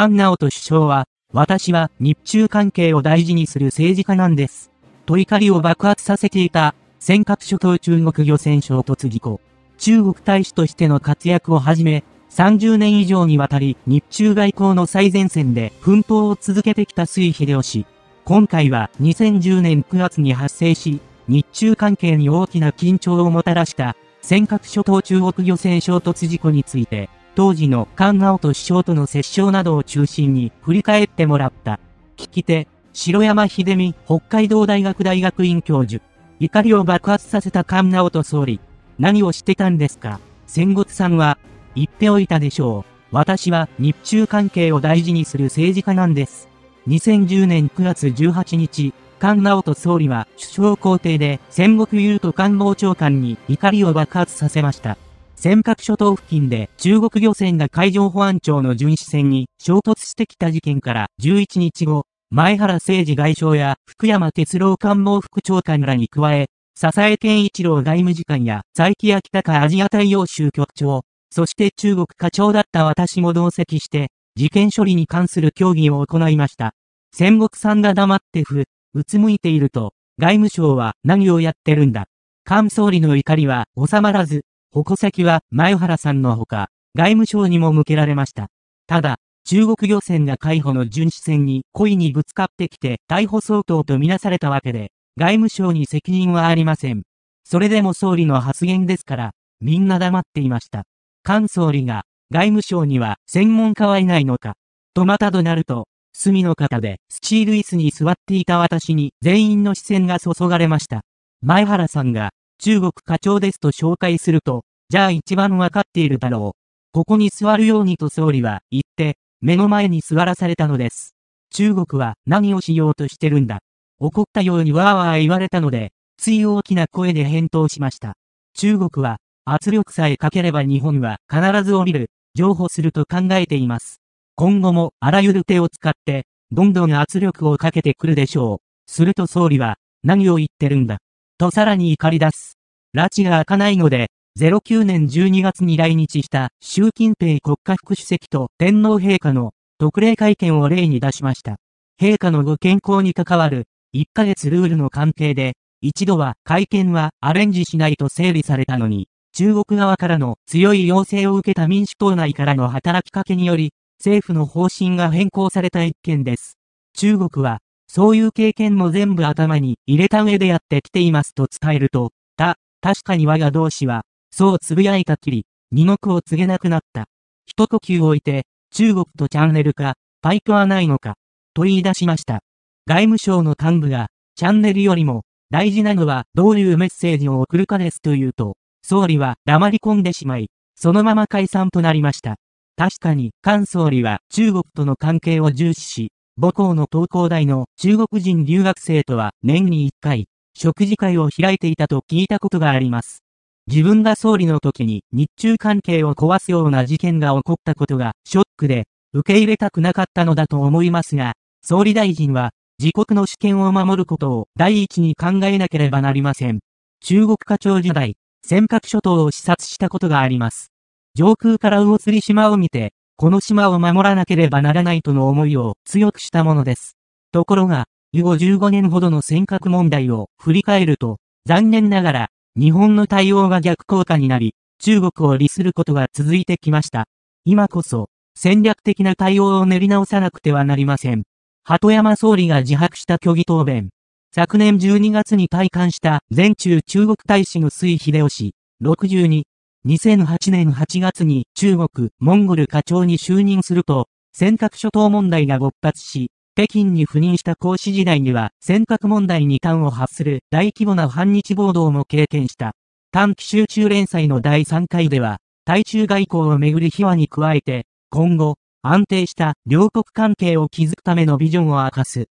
菅直人首相は、私は日中関係を大事にする政治家なんです。と怒りを爆発させていた、尖閣諸島中国漁船衝突事故。中国大使としての活躍をはじめ、30年以上にわたり日中外交の最前線で奮闘を続けてきた水秀夫氏。今回は2010年9月に発生し、日中関係に大きな緊張をもたらした尖閣諸島中国漁船衝突事故について、当時の菅直人首相との折衝などを中心に振り返ってもらった。聞き手、城山秀美北海道大学大学院教授。怒りを爆発させた菅直人総理。何をしてたんですか戦国さんは、言っておいたでしょう。私は日中関係を大事にする政治家なんです。2010年9月18日、菅直人総理は首相公邸で戦国優と官房長官に怒りを爆発させました。尖閣諸島付近で中国漁船が海上保安庁の巡視船に衝突してきた事件から11日後、前原誠二外相や福山哲郎官房副長官らに加え、笹江健一郎外務次官や佐伯明高アジア大洋州局長、そして中国課長だった私も同席して、事件処理に関する協議を行いました。戦国さんが黙ってふ、うつむいていると、外務省は何をやってるんだ。菅総理の怒りは収まらず、矛先は前原さんのほか、外務省にも向けられました。ただ、中国漁船が海保の巡視船に故意にぶつかってきて逮捕相当とみなされたわけで、外務省に責任はありません。それでも総理の発言ですから、みんな黙っていました。菅総理が、外務省には専門家はいないのか、とまたとなると、隅の方でスチール椅子に座っていた私に全員の視線が注がれました。前原さんが中国課長ですと紹介すると、じゃあ一番わかっているだろう。ここに座るようにと総理は言って、目の前に座らされたのです。中国は何をしようとしてるんだ。怒ったようにわーわー言われたので、つい大きな声で返答しました。中国は圧力さえかければ日本は必ず降りる、譲歩すると考えています。今後もあらゆる手を使って、どんどん圧力をかけてくるでしょう。すると総理は、何を言ってるんだ。とさらに怒り出す。拉致が開かないので、09年12月に来日した習近平国家副主席と天皇陛下の特例会見を例に出しました。陛下のご健康に関わる1ヶ月ルールの関係で、一度は会見はアレンジしないと整理されたのに、中国側からの強い要請を受けた民主党内からの働きかけにより、政府の方針が変更された一件です。中国は、そういう経験も全部頭に入れた上でやってきていますと伝えると、た、確かに我が同志は、そうつぶやいたきり、二目を告げなくなった。一呼吸置いて、中国とチャンネルか、パイプはないのか、と言い出しました。外務省の幹部が、チャンネルよりも、大事なのはどういうメッセージを送るかですと言うと、総理は黙り込んでしまい、そのまま解散となりました。確かに、菅総理は中国との関係を重視し、母校の東工大の中国人留学生とは年に一回、食事会を開いていたと聞いたことがあります。自分が総理の時に日中関係を壊すような事件が起こったことがショックで受け入れたくなかったのだと思いますが、総理大臣は自国の主権を守ることを第一に考えなければなりません。中国課長時代、尖閣諸島を視察したことがあります。上空から魚釣島を見て、この島を守らなければならないとの思いを強くしたものです。ところが、以後15年ほどの尖閣問題を振り返ると、残念ながら日本の対応が逆効果になり、中国を利することが続いてきました。今こそ、戦略的な対応を練り直さなくてはなりません。鳩山総理が自白した虚偽答弁。昨年12月に退官した全中中国大使の水秀吉、62。2008年8月に中国、モンゴル課長に就任すると、尖閣諸島問題が勃発し、北京に赴任した講師時代には、尖閣問題に端を発する大規模な反日暴動も経験した。短期集中連載の第3回では、対中外交をめぐる秘話に加えて、今後、安定した両国関係を築くためのビジョンを明かす。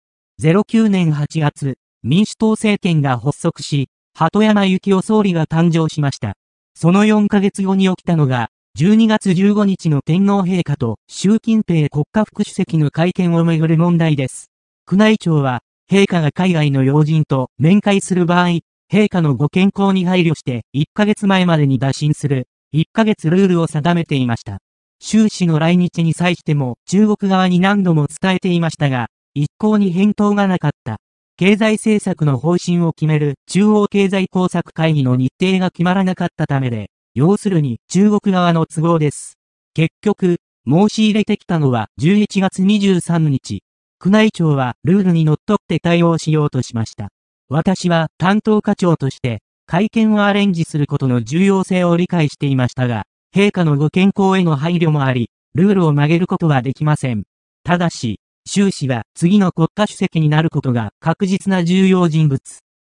09年8月、民主党政権が発足し、鳩山幸夫総理が誕生しました。その4ヶ月後に起きたのが、12月15日の天皇陛下と習近平国家副主席の会見をめぐる問題です。宮内庁は、陛下が海外の要人と面会する場合、陛下のご健康に配慮して1ヶ月前までに打診する1ヶ月ルールを定めていました。習氏の来日に際しても中国側に何度も伝えていましたが、一向に返答がなかった。経済政策の方針を決める中央経済工作会議の日程が決まらなかったためで、要するに中国側の都合です。結局、申し入れてきたのは11月23日。宮内庁はルールに則っって対応しようとしました。私は担当課長として会見をアレンジすることの重要性を理解していましたが、陛下のご健康への配慮もあり、ルールを曲げることはできません。ただし、習氏は次の国家主席になることが確実な重要人物。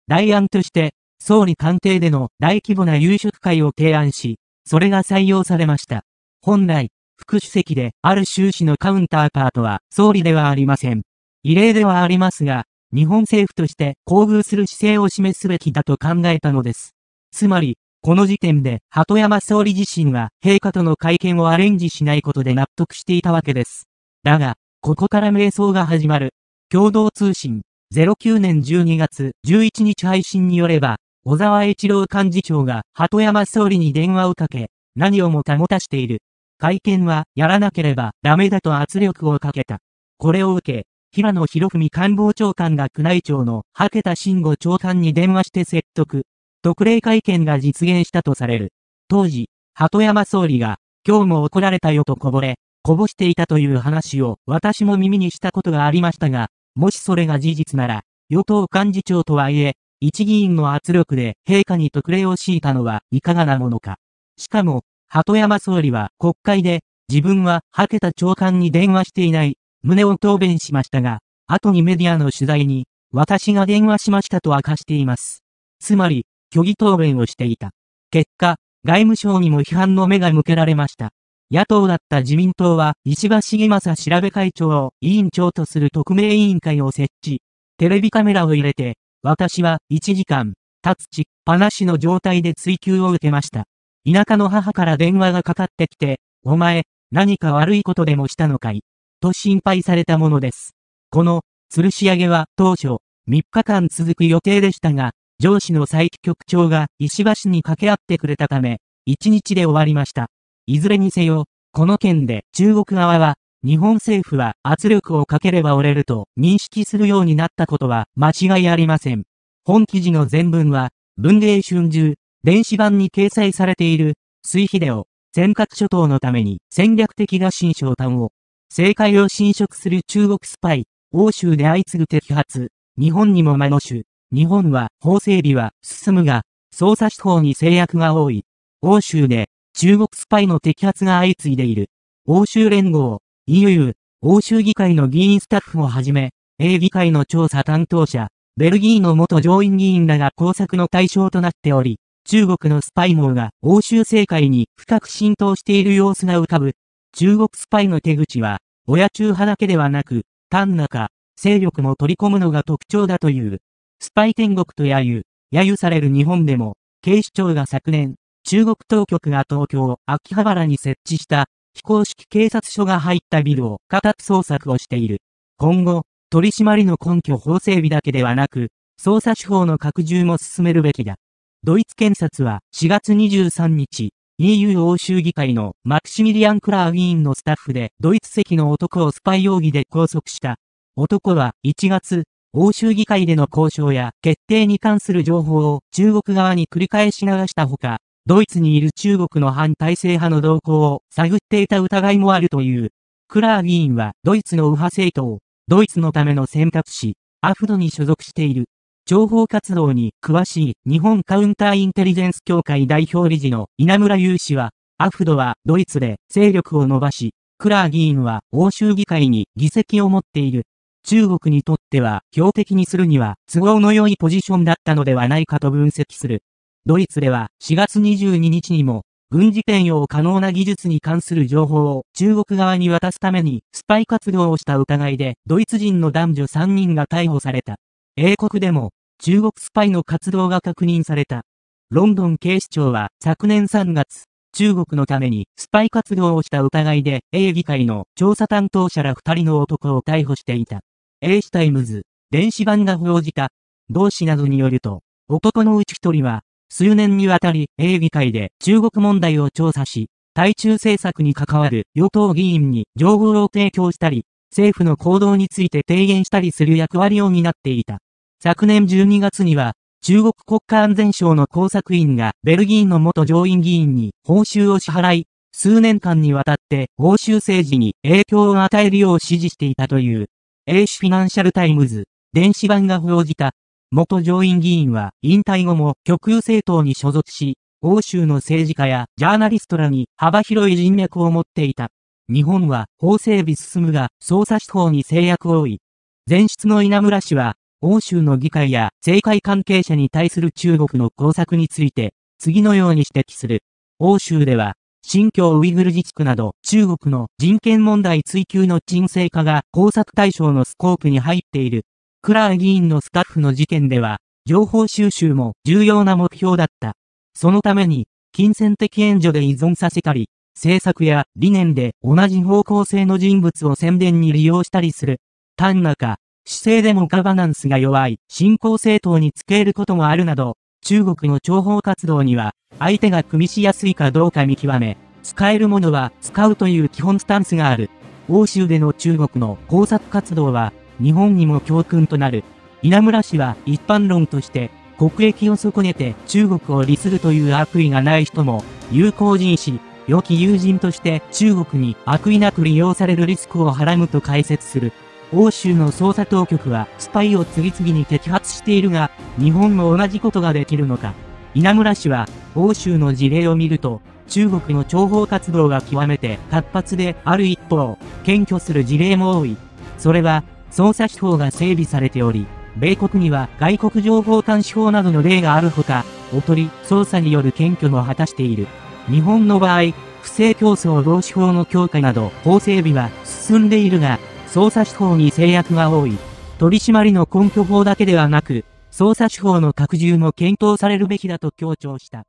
代案として総理官邸での大規模な夕食会を提案し、それが採用されました。本来、副主席である収支のカウンターパートは総理ではありません。異例ではありますが、日本政府として厚遇する姿勢を示すべきだと考えたのです。つまり、この時点で鳩山総理自身は陛下との会見をアレンジしないことで納得していたわけです。だが、ここから瞑想が始まる。共同通信09年12月11日配信によれば、小沢一郎幹事長が鳩山総理に電話をかけ、何をもたもたしている。会見はやらなければダメだと圧力をかけた。これを受け、平野博文官房長官が宮内庁のけ田慎吾長官に電話して説得。特例会見が実現したとされる。当時、鳩山総理が、今日も怒られたよとこぼれ、こぼしていたという話を私も耳にしたことがありましたが、もしそれが事実なら、与党幹事長とはいえ、一議員の圧力で陛下に特例を敷いたのはいかがなものか。しかも、鳩山総理は国会で、自分は吐けた長官に電話していない、旨を答弁しましたが、後にメディアの取材に、私が電話しましたと明かしています。つまり、虚偽答弁をしていた。結果、外務省にも批判の目が向けられました。野党だった自民党は、石破茂正調べ会長を委員長とする特命委員会を設置。テレビカメラを入れて、私は1時間、立つちっぱなしの状態で追求を受けました。田舎の母から電話がかかってきて、お前、何か悪いことでもしたのかいと心配されたものです。この、吊るし上げは当初、3日間続く予定でしたが、上司の佐伯局長が石橋に掛け合ってくれたため、1日で終わりました。いずれにせよ、この件で中国側は日本政府は圧力をかければ折れると認識するようになったことは間違いありません。本記事の全文は、文芸春秋、電子版に掲載されている、水秀を、尖閣諸島のために戦略的が新商端を、政界を侵食する中国スパイ、欧州で相次ぐ摘発、日本にも魔の種、日本は法整備は進むが、捜査手法に制約が多い。欧州で中国スパイの摘発が相次いでいる。欧州連合、EU、欧州議会の議員スタッフをはじめ、A 議会の調査担当者、ベルギーの元上院議員らが工作の対象となっており、中国のスパイ網が欧州政界に深く浸透している様子が浮かぶ。中国スパイの手口は、親中派だけではなく、単なか、勢力も取り込むのが特徴だという。スパイ天国と揶揄、揶揄される日本でも、警視庁が昨年、中国当局が東京、秋葉原に設置した非公式警察署が入ったビルを家宅捜索をしている。今後、取り締まりの根拠法整備だけではなく、捜査手法の拡充も進めるべきだ。ドイツ検察は4月23日、EU 欧州議会のマクシミリアン・クラー議員のスタッフでドイツ籍の男をスパイ容疑で拘束した。男は1月、欧州議会での交渉や決定に関する情報を中国側に繰り返し流したほか、ドイツにいる中国の反体制派の動向を探っていた疑いもあるという。クラー議員はドイツの右派政党、ドイツのための選択肢、アフドに所属している。情報活動に詳しい日本カウンターインテリジェンス協会代表理事の稲村雄氏は、アフドはドイツで勢力を伸ばし、クラー議員は欧州議会に議席を持っている。中国にとっては標的にするには都合の良いポジションだったのではないかと分析する。ドイツでは4月22日にも軍事転用可能な技術に関する情報を中国側に渡すためにスパイ活動をした疑いでドイツ人の男女3人が逮捕された。英国でも中国スパイの活動が確認された。ロンドン警視庁は昨年3月、中国のためにスパイ活動をした疑いで、英議会の調査担当者ら2人の男を逮捕していた。英シタイムズ、電子版が報じた、同志などによると、男のうち1人は数年にわたり、英議会で中国問題を調査し、対中政策に関わる与党議員に情報を提供したり、政府の行動について提言したりする役割を担っていた。昨年12月には、中国国家安全省の工作員がベルギーの元上院議員に報酬を支払い、数年間にわたって欧州政治に影響を与えるよう指示していたという、英史フィナンシャルタイムズ、電子版が報じた元上院議員は引退後も極右政党に所属し、欧州の政治家やジャーナリストらに幅広い人脈を持っていた。日本は法整備進むが捜査手法に制約多い。前出の稲村氏は、欧州の議会や政界関係者に対する中国の工作について、次のように指摘する。欧州では、新疆ウイグル自治区など中国の人権問題追及の沈静化が工作対象のスコープに入っている。クラー議員のスタッフの事件では、情報収集も重要な目標だった。そのために、金銭的援助で依存させたり、政策や理念で同じ方向性の人物を宣伝に利用したりする。単なか、姿勢でもガバナンスが弱い新興政党に付けることもあるなど、中国の諜報活動には、相手が組みしやすいかどうか見極め、使えるものは使うという基本スタンスがある。欧州での中国の工作活動は、日本にも教訓となる。稲村氏は一般論として、国益を損ねて中国を利するという悪意がない人も、友好人士、良き友人として中国に悪意なく利用されるリスクをはらむと解説する。欧州の捜査当局はスパイを次々に摘発しているが、日本も同じことができるのか。稲村氏は、欧州の事例を見ると、中国の諜報活動が極めて活発である一方、検挙する事例も多い。それは、捜査手法が整備されており、米国には外国情報監視法などの例があるほか、おとり、捜査による検挙も果たしている。日本の場合、不正競争防止法の強化など法整備は進んでいるが、捜査手法に制約が多い。取締りの根拠法だけではなく、捜査手法の拡充も検討されるべきだと強調した。